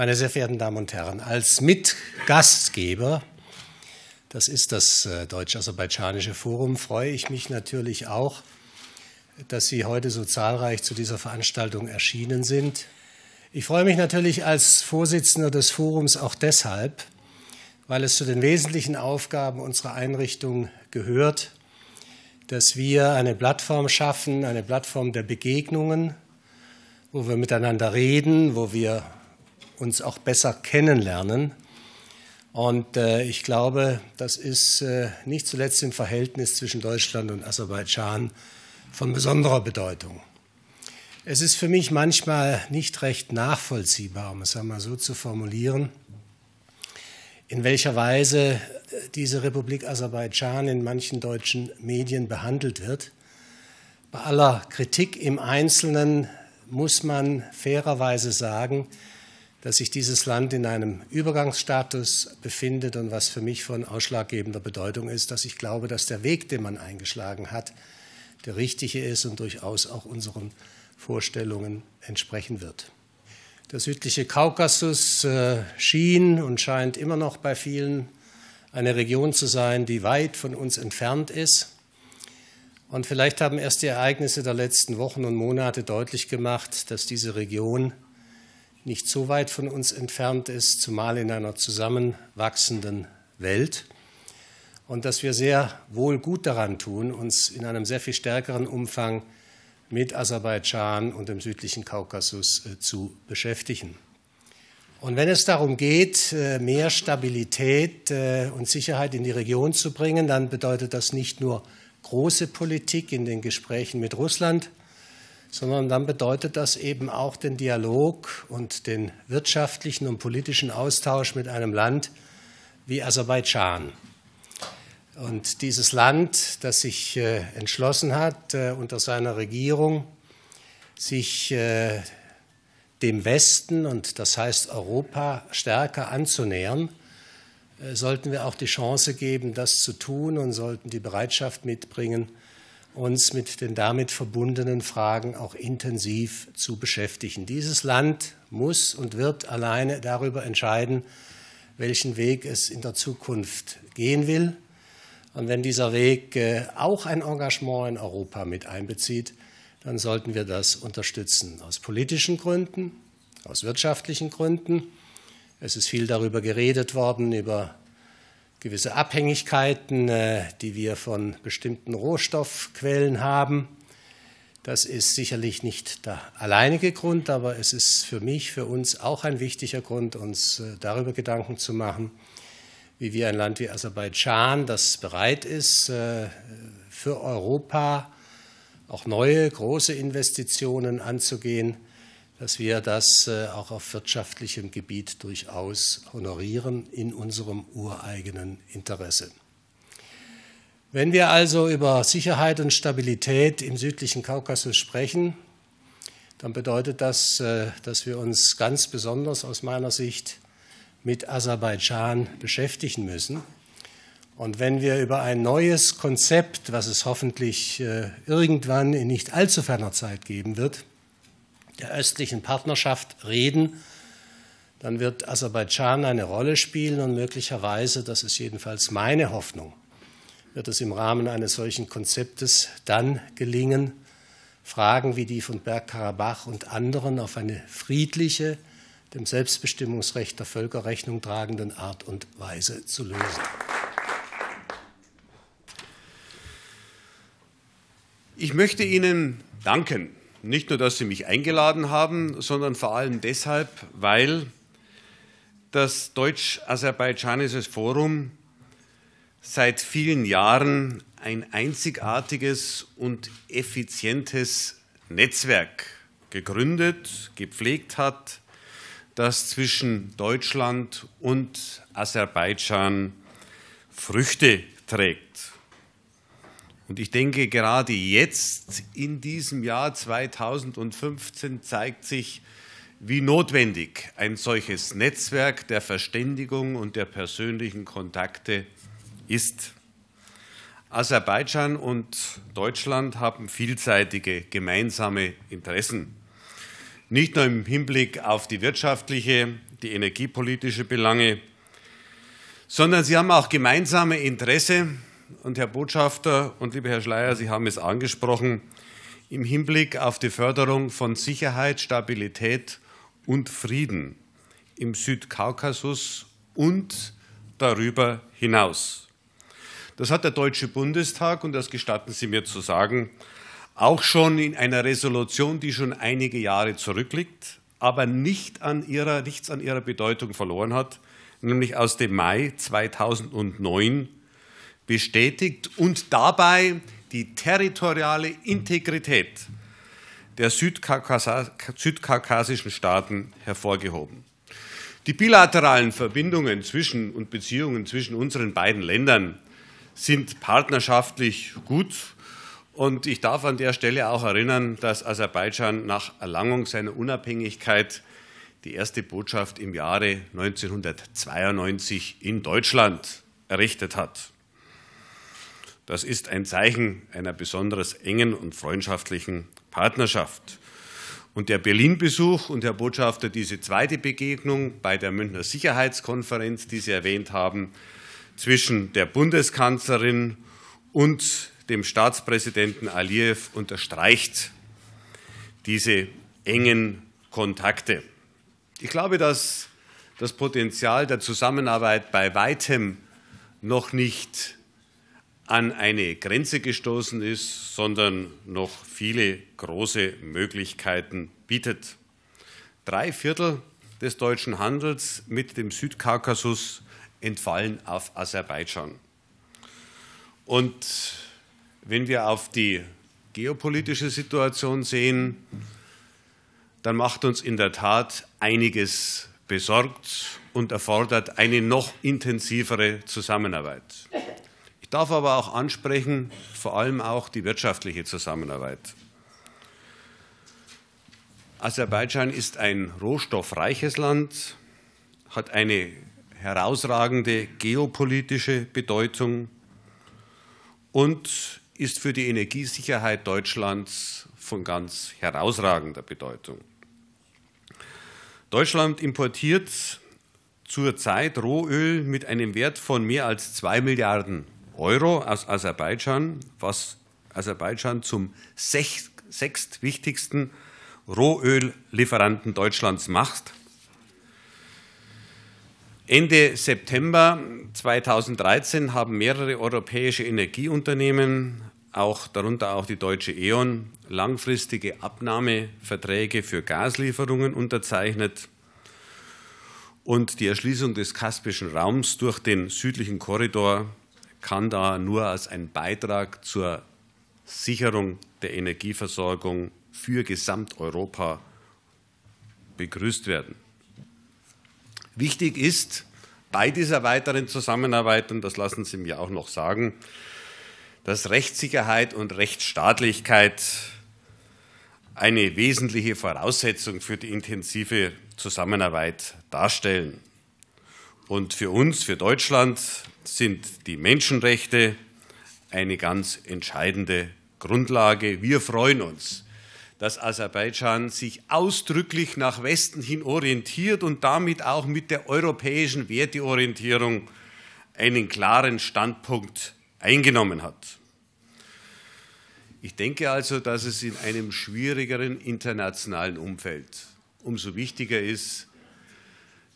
Meine sehr verehrten Damen und Herren, als Mitgastgeber, das ist das äh, Deutsch-Aserbaidschanische Forum, freue ich mich natürlich auch, dass Sie heute so zahlreich zu dieser Veranstaltung erschienen sind. Ich freue mich natürlich als Vorsitzender des Forums auch deshalb, weil es zu den wesentlichen Aufgaben unserer Einrichtung gehört, dass wir eine Plattform schaffen, eine Plattform der Begegnungen, wo wir miteinander reden, wo wir uns auch besser kennenlernen. Und äh, ich glaube, das ist äh, nicht zuletzt im Verhältnis zwischen Deutschland und Aserbaidschan von besonderer Bedeutung. Es ist für mich manchmal nicht recht nachvollziehbar, um es einmal so zu formulieren, in welcher Weise äh, diese Republik Aserbaidschan in manchen deutschen Medien behandelt wird. Bei aller Kritik im Einzelnen muss man fairerweise sagen, dass sich dieses Land in einem Übergangsstatus befindet und was für mich von ausschlaggebender Bedeutung ist, dass ich glaube, dass der Weg, den man eingeschlagen hat, der richtige ist und durchaus auch unseren Vorstellungen entsprechen wird. Der südliche Kaukasus äh, schien und scheint immer noch bei vielen eine Region zu sein, die weit von uns entfernt ist. Und vielleicht haben erst die Ereignisse der letzten Wochen und Monate deutlich gemacht, dass diese Region nicht so weit von uns entfernt ist, zumal in einer zusammenwachsenden Welt. Und dass wir sehr wohl gut daran tun, uns in einem sehr viel stärkeren Umfang mit Aserbaidschan und dem südlichen Kaukasus äh, zu beschäftigen. Und wenn es darum geht, äh, mehr Stabilität äh, und Sicherheit in die Region zu bringen, dann bedeutet das nicht nur große Politik in den Gesprächen mit Russland, sondern dann bedeutet das eben auch den Dialog und den wirtschaftlichen und politischen Austausch mit einem Land wie Aserbaidschan. Und dieses Land, das sich äh, entschlossen hat, äh, unter seiner Regierung sich äh, dem Westen und das heißt Europa stärker anzunähern, sollten wir auch die Chance geben, das zu tun und sollten die Bereitschaft mitbringen, uns mit den damit verbundenen Fragen auch intensiv zu beschäftigen. Dieses Land muss und wird alleine darüber entscheiden, welchen Weg es in der Zukunft gehen will. Und wenn dieser Weg äh, auch ein Engagement in Europa mit einbezieht, dann sollten wir das unterstützen. Aus politischen Gründen, aus wirtschaftlichen Gründen. Es ist viel darüber geredet worden, über gewisse Abhängigkeiten, äh, die wir von bestimmten Rohstoffquellen haben. Das ist sicherlich nicht der alleinige Grund, aber es ist für mich, für uns auch ein wichtiger Grund, uns äh, darüber Gedanken zu machen, wie wir ein Land wie Aserbaidschan, das bereit ist, äh, für Europa auch neue große Investitionen anzugehen, dass wir das äh, auch auf wirtschaftlichem Gebiet durchaus honorieren in unserem ureigenen Interesse. Wenn wir also über Sicherheit und Stabilität im südlichen Kaukasus sprechen, dann bedeutet das, äh, dass wir uns ganz besonders aus meiner Sicht mit Aserbaidschan beschäftigen müssen. Und wenn wir über ein neues Konzept, was es hoffentlich äh, irgendwann in nicht allzu ferner Zeit geben wird, der östlichen Partnerschaft reden, dann wird Aserbaidschan eine Rolle spielen und möglicherweise, das ist jedenfalls meine Hoffnung, wird es im Rahmen eines solchen Konzeptes dann gelingen, Fragen wie die von Bergkarabach und anderen auf eine friedliche, dem Selbstbestimmungsrecht der Völker Rechnung tragenden Art und Weise zu lösen. Ich möchte Ihnen danken nicht nur, dass Sie mich eingeladen haben, sondern vor allem deshalb, weil das Deutsch-Aserbaidschanisches Forum seit vielen Jahren ein einzigartiges und effizientes Netzwerk gegründet, gepflegt hat, das zwischen Deutschland und Aserbaidschan Früchte trägt. Und ich denke, gerade jetzt in diesem Jahr 2015 zeigt sich, wie notwendig ein solches Netzwerk der Verständigung und der persönlichen Kontakte ist. Aserbaidschan und Deutschland haben vielseitige gemeinsame Interessen. Nicht nur im Hinblick auf die wirtschaftliche, die energiepolitische Belange, sondern sie haben auch gemeinsame Interesse und Herr Botschafter und lieber Herr Schleier, Sie haben es angesprochen, im Hinblick auf die Förderung von Sicherheit, Stabilität und Frieden im Südkaukasus und darüber hinaus. Das hat der Deutsche Bundestag, und das gestatten Sie mir zu sagen, auch schon in einer Resolution, die schon einige Jahre zurückliegt, aber nicht an ihrer, nichts an ihrer Bedeutung verloren hat, nämlich aus dem Mai 2009 bestätigt und dabei die territoriale Integrität der Südkaukas südkaukasischen Staaten hervorgehoben. Die bilateralen Verbindungen zwischen und Beziehungen zwischen unseren beiden Ländern sind partnerschaftlich gut. Und ich darf an der Stelle auch erinnern, dass Aserbaidschan nach Erlangung seiner Unabhängigkeit die erste Botschaft im Jahre 1992 in Deutschland errichtet hat. Das ist ein Zeichen einer besonders engen und freundschaftlichen Partnerschaft. Und der Berlin-Besuch und Herr Botschafter, diese zweite Begegnung bei der Münchner Sicherheitskonferenz, die Sie erwähnt haben, zwischen der Bundeskanzlerin und dem Staatspräsidenten Aliyev unterstreicht diese engen Kontakte. Ich glaube, dass das Potenzial der Zusammenarbeit bei weitem noch nicht an eine Grenze gestoßen ist, sondern noch viele große Möglichkeiten bietet. Drei Viertel des deutschen Handels mit dem Südkaukasus entfallen auf Aserbaidschan. Und wenn wir auf die geopolitische Situation sehen, dann macht uns in der Tat einiges besorgt und erfordert eine noch intensivere Zusammenarbeit. Ich darf aber auch ansprechen, vor allem auch die wirtschaftliche Zusammenarbeit. Aserbaidschan ist ein rohstoffreiches Land, hat eine herausragende geopolitische Bedeutung und ist für die Energiesicherheit Deutschlands von ganz herausragender Bedeutung. Deutschland importiert zurzeit Rohöl mit einem Wert von mehr als 2 Milliarden Euro aus Aserbaidschan, was Aserbaidschan zum sechstwichtigsten Rohöllieferanten Deutschlands macht. Ende September 2013 haben mehrere europäische Energieunternehmen, auch, darunter auch die deutsche E.ON, langfristige Abnahmeverträge für Gaslieferungen unterzeichnet und die Erschließung des Kaspischen Raums durch den südlichen Korridor kann da nur als ein Beitrag zur Sicherung der Energieversorgung für Gesamteuropa begrüßt werden. Wichtig ist bei dieser weiteren Zusammenarbeit, und das lassen Sie mir auch noch sagen, dass Rechtssicherheit und Rechtsstaatlichkeit eine wesentliche Voraussetzung für die intensive Zusammenarbeit darstellen. Und für uns, für Deutschland, sind die Menschenrechte eine ganz entscheidende Grundlage. Wir freuen uns, dass Aserbaidschan sich ausdrücklich nach Westen hin orientiert und damit auch mit der europäischen Werteorientierung einen klaren Standpunkt eingenommen hat. Ich denke also, dass es in einem schwierigeren internationalen Umfeld umso wichtiger ist,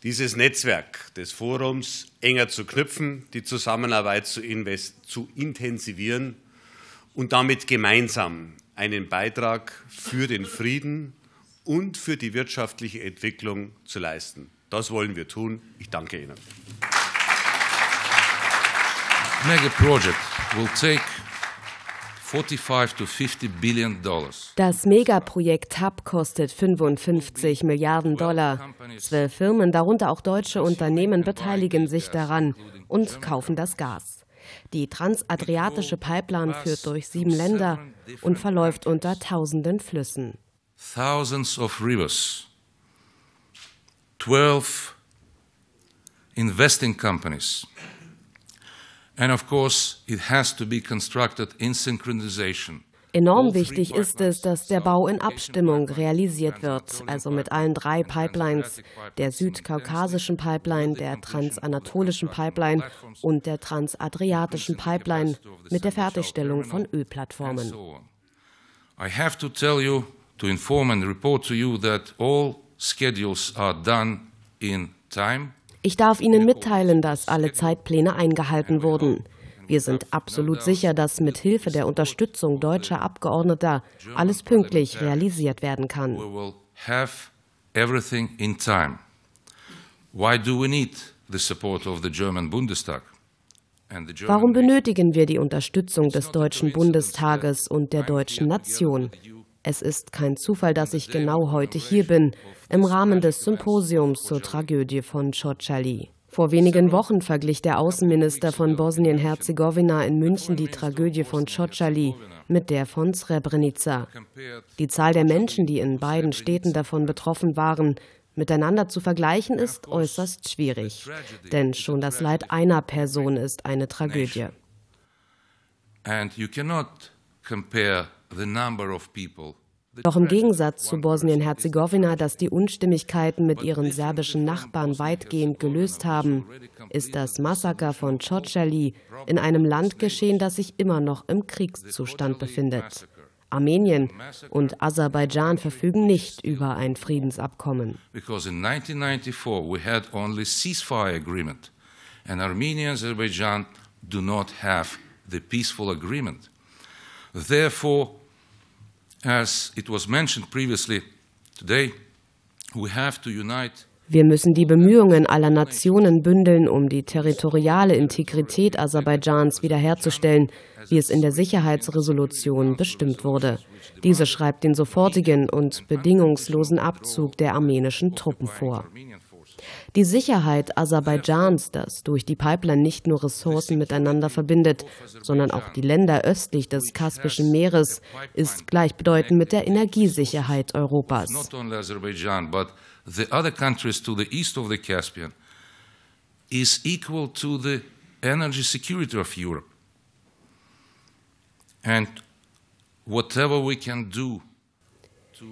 dieses Netzwerk des Forums enger zu knüpfen, die Zusammenarbeit zu, zu intensivieren und damit gemeinsam einen Beitrag für den Frieden und für die wirtschaftliche Entwicklung zu leisten. Das wollen wir tun. Ich danke Ihnen. Mega Project will take das Megaprojekt TAP kostet 55 Milliarden Dollar. Zwölf Firmen, darunter auch deutsche Unternehmen, beteiligen sich daran und kaufen das Gas. Die transadriatische Pipeline führt durch sieben Länder und verläuft unter tausenden Flüssen. Thousands of rivers. Twelve investing companies. And of course, it has to be constructed in synchronization. Enorm wichtig ist es, dass der Bau in Abstimmung realisiert wird, also mit allen drei Pipelines, der südkaukasischen Pipeline, der transanatolischen Pipeline und der transadriatischen Pipeline mit der Fertigstellung von Ölplattformen. I have to tell you, to inform and report to you that all schedules are done in time. Ich darf Ihnen mitteilen, dass alle Zeitpläne eingehalten wurden. Wir sind absolut sicher, dass mit Hilfe der Unterstützung deutscher Abgeordneter alles pünktlich realisiert werden kann. Warum benötigen wir die Unterstützung des Deutschen Bundestages und der deutschen Nation? Es ist kein Zufall, dass ich genau heute hier bin, im Rahmen des Symposiums zur Tragödie von Csocaly. Vor wenigen Wochen verglich der Außenminister von Bosnien-Herzegowina in München die Tragödie von Csocaly mit der von Srebrenica. Die Zahl der Menschen, die in beiden Städten davon betroffen waren, miteinander zu vergleichen, ist äußerst schwierig. Denn schon das Leid einer Person ist eine Tragödie. And you cannot compare doch im Gegensatz zu Bosnien-Herzegowina, das die Unstimmigkeiten mit ihren serbischen Nachbarn weitgehend gelöst haben, ist das Massaker von Tschotscheli in einem Land geschehen, das sich immer noch im Kriegszustand befindet. Armenien und Aserbaidschan verfügen nicht über ein Friedensabkommen. Because in 1994 we had only ceasefire agreement and Armenia and Azerbaijan do not have the peaceful agreement. Therefore as it was mentioned previously today, we have to unite wir müssen die Bemühungen aller Nationen bündeln, um die territoriale Integrität Aserbaidschans wiederherzustellen, wie es in der Sicherheitsresolution bestimmt wurde. Diese schreibt den sofortigen und bedingungslosen Abzug der armenischen Truppen vor. Die Sicherheit Aserbaidschans, das durch die Pipeline nicht nur Ressourcen miteinander verbindet, sondern auch die Länder östlich des Kaspischen Meeres, ist gleichbedeutend mit der Energiesicherheit Europas. Is equal to the energy security of Europe. And whatever we can do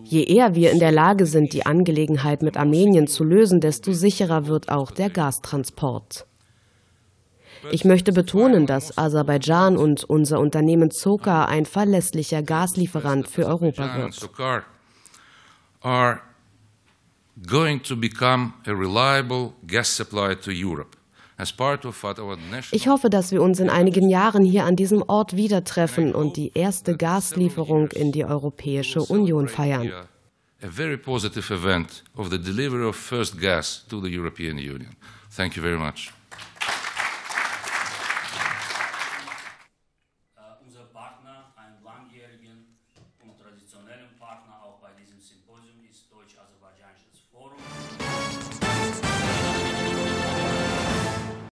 Je eher wir in der Lage sind, die Angelegenheit mit Armenien zu lösen, desto sicherer wird auch der Gastransport. Ich möchte betonen, dass Aserbaidschan und unser Unternehmen Zoka ein verlässlicher Gaslieferant für Europa wird. Ich hoffe, dass wir uns in einigen Jahren hier an diesem Ort wieder treffen und die erste Gaslieferung in die Europäische Union feiern. A very positive event of the delivery of first gas to the European Union. Thank you very much.